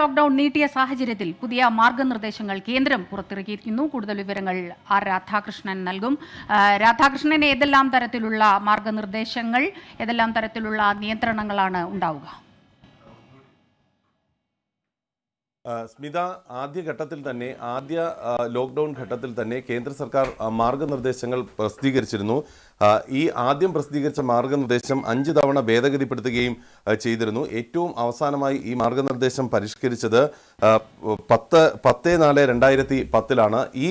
lockdown നീട്ടിയ സാഹചര്യത്തിൽ പുതിയ മാർഗനിർദ്ദേശങ്ങൾ കേന്ദ്രം പുറത്തിറക്കിയിരിക്കുന്നു കൂടുതൽ വിവരങ്ങൾ ആർ രാധാകൃഷ്ണൻ നൽകും രാധാകൃഷ്ണൻ ഏതെല്ലാം തരത്തിലുള്ള മാർഗനിർദ്ദേശങ്ങൾ ഏതെല്ലാം തരത്തിലുള്ള നിയന്ത്രണങ്ങളാണ് ഉണ്ടാവുക സ്മിത ആദ്യഘട്ടത്തിൽ തന്നെ ആദ്യ ലോക്ക്ഡൗൺ ഘട്ടത്തിൽ തന്നെ കേന്ദ്ര സർക്കാർ മാർഗനിർദ്ദേശങ്ങൾ പ്രസിദ്ധീകരിച്ചിരുന്നു ഈ ആദ്യം പ്രസിദ്ധീകരിച്ച മാർഗനിർദ്ദേശം അഞ്ച് തവണ ഭേദഗതിപ്പെടുത്തുകയും ചെയ്തിരുന്നു ഏറ്റവും അവസാനമായി ഈ മാർഗനിർദ്ദേശം പരിഷ്കരിച്ചത് പത്ത് പത്ത് നാല് രണ്ടായിരത്തി പത്തിലാണ് ഈ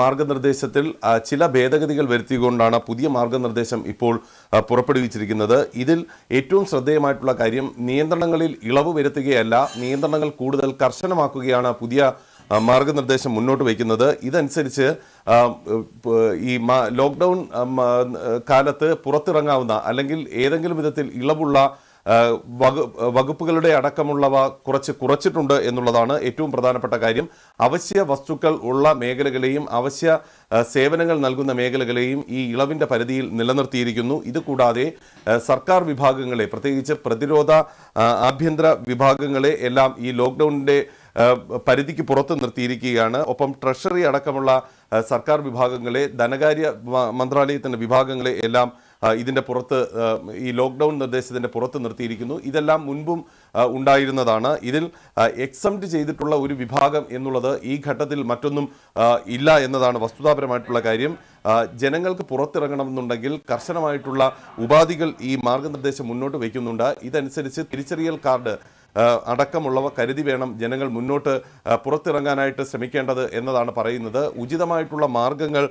മാർഗനിർദ്ദേശത്തിൽ ചില ഭേദഗതികൾ വരുത്തിക്കൊണ്ടാണ് പുതിയ മാർഗനിർദ്ദേശം ഇപ്പോൾ പുറപ്പെടുവിച്ചിരിക്കുന്നത് ഇതിൽ ഏറ്റവും ശ്രദ്ധേയമായിട്ടുള്ള കാര്യം നിയന്ത്രണങ്ങളിൽ ഇളവ് വരുത്തുകയല്ല നിയന്ത്രണങ്ങൾ കൂടുതൽ കർശനമാക്കുകയാണ് പുതിയ മാർഗനിർദ്ദേശം മുന്നോട്ട് വയ്ക്കുന്നത് ഇതനുസരിച്ച് ഈ ലോക്ക്ഡൗൺ കാലത്ത് പുറത്തിറങ്ങാവുന്ന അല്ലെങ്കിൽ ഏതെങ്കിലും വിധത്തിൽ ഇളവുള്ള വകുപ്പുകളുടെ അടക്കമുള്ളവ കുറച്ച് കുറച്ചിട്ടുണ്ട് എന്നുള്ളതാണ് ഏറ്റവും പ്രധാനപ്പെട്ട കാര്യം അവശ്യ വസ്തുക്കൾ ഉള്ള മേഖലകളെയും അവശ്യ സേവനങ്ങൾ നൽകുന്ന മേഖലകളെയും ഈ ഇളവിൻ്റെ പരിധിയിൽ നിലനിർത്തിയിരിക്കുന്നു ഇതുകൂടാതെ സർക്കാർ വിഭാഗങ്ങളെ പ്രത്യേകിച്ച് പ്രതിരോധ ആഭ്യന്തര വിഭാഗങ്ങളെ എല്ലാം ഈ ലോക്ക്ഡൗണിൻ്റെ പരിധിക്ക് പുറത്ത് നിർത്തിയിരിക്കുകയാണ് ഒപ്പം ട്രഷറി അടക്കമുള്ള സർക്കാർ വിഭാഗങ്ങളെ ധനകാര്യ മന്ത്രാലയത്തിൻ്റെ വിഭാഗങ്ങളെ എല്ലാം ഇതിൻ്റെ പുറത്ത് ഈ ലോക്ക്ഡൗൺ നിർദ്ദേശത്തിൻ്റെ പുറത്ത് നിർത്തിയിരിക്കുന്നു ഇതെല്ലാം മുൻപും ഉണ്ടായിരുന്നതാണ് ഇതിൽ എക്സംപ്റ്റ് ചെയ്തിട്ടുള്ള ഒരു വിഭാഗം എന്നുള്ളത് ഈ ഘട്ടത്തിൽ മറ്റൊന്നും ഇല്ല എന്നതാണ് വസ്തുതാപരമായിട്ടുള്ള കാര്യം ജനങ്ങൾക്ക് പുറത്തിറങ്ങണമെന്നുണ്ടെങ്കിൽ കർശനമായിട്ടുള്ള ഉപാധികൾ ഈ മാർഗനിർദ്ദേശം മുന്നോട്ട് വയ്ക്കുന്നുണ്ട് ഇതനുസരിച്ച് തിരിച്ചറിയൽ കാർഡ് അടക്കമുള്ളവ കരുതി വേണം ജനങ്ങൾ മുന്നോട്ട് പുറത്തിറങ്ങാനായിട്ട് ശ്രമിക്കേണ്ടത് എന്നതാണ് പറയുന്നത് ഉചിതമായിട്ടുള്ള മാർഗങ്ങൾ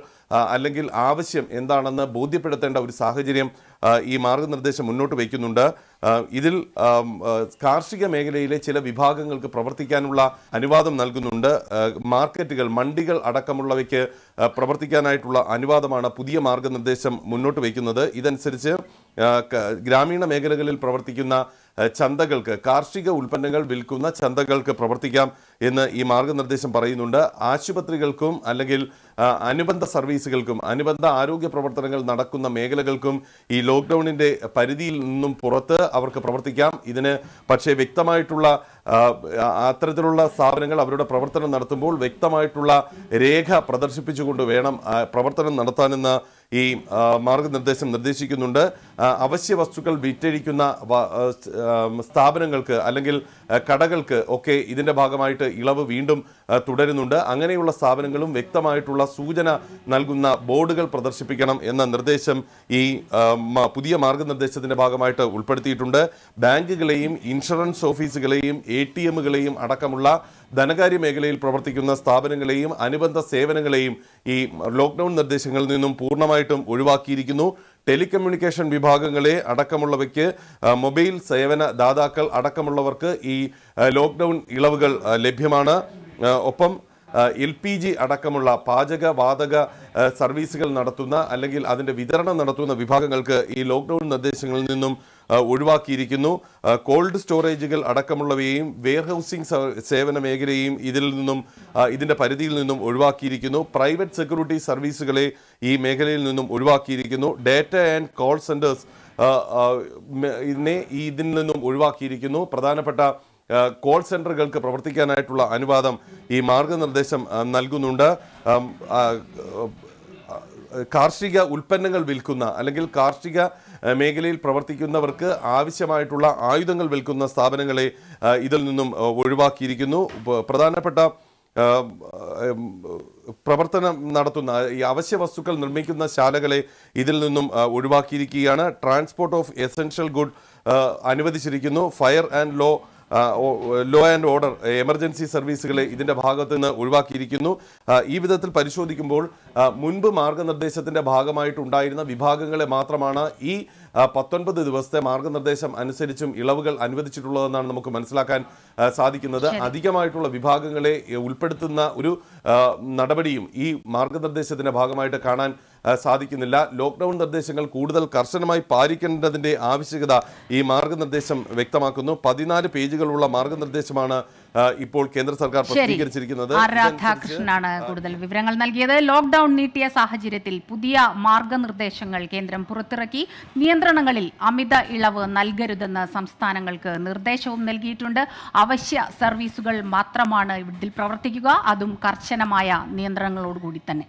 അല്ലെങ്കിൽ ആവശ്യം എന്താണെന്ന് ബോധ്യപ്പെടുത്തേണ്ട ഒരു സാഹചര്യം ഈ മാർഗനിർദ്ദേശം മുന്നോട്ട് വയ്ക്കുന്നുണ്ട് ഇതിൽ കാർഷിക മേഖലയിലെ ചില വിഭാഗങ്ങൾക്ക് പ്രവർത്തിക്കാനുള്ള അനുവാദം നൽകുന്നുണ്ട് മാർക്കറ്റുകൾ മണ്ടികൾ അടക്കമുള്ളവയ്ക്ക് പ്രവർത്തിക്കാനായിട്ടുള്ള അനുവാദമാണ് പുതിയ മാർഗനിർദ്ദേശം മുന്നോട്ട് വയ്ക്കുന്നത് ഇതനുസരിച്ച് ഗ്രാമീണ മേഖലകളിൽ പ്രവർത്തിക്കുന്ന ചന്തകൾക്ക് കാർഷിക ഉൽപ്പന്നങ്ങൾ വിൽക്കുന്ന ചന്തകൾക്ക് പ്രവർത്തിക്കാം എന്ന് ഈ മാർഗനിർദ്ദേശം പറയുന്നുണ്ട് ആശുപത്രികൾക്കും അല്ലെങ്കിൽ അനുബന്ധ സർവീസുകൾക്കും അനുബന്ധ ആരോഗ്യ പ്രവർത്തനങ്ങൾ നടക്കുന്ന മേഖലകൾക്കും ഈ ലോക്ക്ഡൌണിൻ്റെ പരിധിയിൽ നിന്നും പുറത്ത് അവർക്ക് പ്രവർത്തിക്കാം ഇതിന് പക്ഷേ വ്യക്തമായിട്ടുള്ള അത്തരത്തിലുള്ള സ്ഥാപനങ്ങൾ അവരുടെ പ്രവർത്തനം നടത്തുമ്പോൾ വ്യക്തമായിട്ടുള്ള രേഖ പ്രദർശിപ്പിച്ചുകൊണ്ട് വേണം പ്രവർത്തനം നടത്താനെന്ന് ഈ മാർഗനിർദ്ദേശം നിർദ്ദേശിക്കുന്നുണ്ട് അവശ്യ വസ്തുക്കൾ വിറ്റഴിക്കുന്ന സ്ഥാപനങ്ങൾക്ക് അല്ലെങ്കിൽ കടകൾക്ക് ഒക്കെ ഇതിൻ്റെ ഭാഗമായിട്ട് ഇളവ് വീണ്ടും തുടരുന്നുണ്ട് അങ്ങനെയുള്ള സ്ഥാപനങ്ങളും വ്യക്തമായിട്ടുള്ള സൂചന നൽകുന്ന ബോർഡുകൾ പ്രദർശിപ്പിക്കണം എന്ന നിർദ്ദേശം ഈ പുതിയ മാർഗനിർദ്ദേശത്തിൻ്റെ ഭാഗമായിട്ട് ഉൾപ്പെടുത്തിയിട്ടുണ്ട് ബാങ്കുകളെയും ഇൻഷുറൻസ് ഓഫീസുകളെയും എ ടി എമ്മുകളെയും അടക്കമുള്ള ധനകാര്യ മേഖലയിൽ പ്രവർത്തിക്കുന്ന സ്ഥാപനങ്ങളെയും അനുബന്ധ സേവനങ്ങളെയും ഈ ലോക്ക്ഡൗൺ നിർദ്ദേശങ്ങളിൽ നിന്നും പൂർണ്ണമായിട്ടും ഒഴിവാക്കിയിരിക്കുന്നു ടെലികമ്മ്യൂണിക്കേഷൻ വിഭാഗങ്ങളെ അടക്കമുള്ളവയ്ക്ക് മൊബൈൽ സേവന ദാതാക്കൾ അടക്കമുള്ളവർക്ക് ഈ ലോക്ക്ഡൗൺ ഇളവുകൾ ലഭ്യമാണ് ഒപ്പം എൽ പി ജി അടക്കമുള്ള പാചക വാതക സർവീസുകൾ നടത്തുന്ന അല്ലെങ്കിൽ അതിൻ്റെ വിതരണം നടത്തുന്ന വിഭാഗങ്ങൾക്ക് ഈ ലോക്ക്ഡൗൺ നിർദ്ദേശങ്ങളിൽ നിന്നും ഒഴിവാക്കിയിരിക്കുന്നു കോൾഡ് സ്റ്റോറേജുകൾ അടക്കമുള്ളവയെയും വെയർഹൗസിംഗ് സേവന മേഖലയെയും ഇതിൽ നിന്നും ഇതിൻ്റെ പരിധിയിൽ നിന്നും ഒഴിവാക്കിയിരിക്കുന്നു പ്രൈവറ്റ് സെക്യൂരിറ്റി സർവീസുകളെ ഈ മേഖലയിൽ നിന്നും ഒഴിവാക്കിയിരിക്കുന്നു ഡാറ്റ ആൻഡ് കോൾ സെൻറ്റേഴ്സ് ഇതിനെ ഇതിൽ നിന്നും ഒഴിവാക്കിയിരിക്കുന്നു പ്രധാനപ്പെട്ട കോൾ സെൻ്ററുകൾക്ക് പ്രവർത്തിക്കാനായിട്ടുള്ള അനുവാദം ഈ മാർഗനിർദ്ദേശം നൽകുന്നുണ്ട് കാർഷിക ഉൽപ്പന്നങ്ങൾ വിൽക്കുന്ന അല്ലെങ്കിൽ കാർഷിക മേഖലയിൽ പ്രവർത്തിക്കുന്നവർക്ക് ആവശ്യമായിട്ടുള്ള ആയുധങ്ങൾ വിൽക്കുന്ന സ്ഥാപനങ്ങളെ ഇതിൽ നിന്നും ഒഴിവാക്കിയിരിക്കുന്നു പ്രധാനപ്പെട്ട പ്രവർത്തനം നടത്തുന്ന ഈ അവശ്യ വസ്തുക്കൾ നിർമ്മിക്കുന്ന ശാലകളെ ഇതിൽ നിന്നും ഒഴിവാക്കിയിരിക്കുകയാണ് ട്രാൻസ്പോർട്ട് ഓഫ് എസെൻഷ്യൽ ഗുഡ് അനുവദിച്ചിരിക്കുന്നു fire and law law and order emergency സർവീസുകളെ ഇതിൻ്റെ ഭാഗത്തു നിന്ന് ഒഴിവാക്കിയിരിക്കുന്നു ഈ വിധത്തിൽ പരിശോധിക്കുമ്പോൾ മുൻപ് മാർഗനിർദ്ദേശത്തിൻ്റെ ഭാഗമായിട്ടുണ്ടായിരുന്ന വിഭാഗങ്ങളെ മാത്രമാണ് ഈ പത്തൊൻപത് ദിവസത്തെ മാർഗനിർദ്ദേശം അനുസരിച്ചും ഇളവുകൾ അനുവദിച്ചിട്ടുള്ളതെന്നാണ് നമുക്ക് മനസ്സിലാക്കാൻ സാധിക്കുന്നത് അധികമായിട്ടുള്ള വിഭാഗങ്ങളെ ഉൾപ്പെടുത്തുന്ന ഒരു നടപടിയും ഈ മാർഗനിർദ്ദേശത്തിൻ്റെ ഭാഗമായിട്ട് കാണാൻ സാധിക്കുന്നില്ല ലോക്ക്ഡൌൺ നിർദ്ദേശങ്ങൾ കൂടുതൽ കർശനമായി പാലിക്കേണ്ടതിൻ്റെ ആവശ്യകത ഈ മാർഗനിർദ്ദേശം വ്യക്തമാക്കുന്നു പതിനാല് പേജുകളുള്ള മാർഗനിർദ്ദേശമാണ് ഇപ്പോൾ കേന്ദ്ര സർക്കാർ പ്രസിദ്ധീകരിച്ചിരിക്കുന്നത് രാധാകൃഷ്ണനാണ് കൂടുതൽ വിവരങ്ങൾ നൽകിയത് ലോക്ക്ഡൌൺ നീട്ടിയ സാഹചര്യത്തിൽ പുതിയ മാർഗനിർദ്ദേശങ്ങൾ കേന്ദ്രം പുറത്തിറക്കി നിയന്ത്രണങ്ങളിൽ അമിത ഇളവ് നൽകരുതെന്ന് സംസ്ഥാനങ്ങൾക്ക് നിർദ്ദേശവും നൽകിയിട്ടുണ്ട് അവശ്യ സർവീസുകൾ മാത്രമാണ് ഇതിൽ പ്രവർത്തിക്കുക അതും കർശനമായ നിയന്ത്രണങ്ങളോടുകൂടി തന്നെ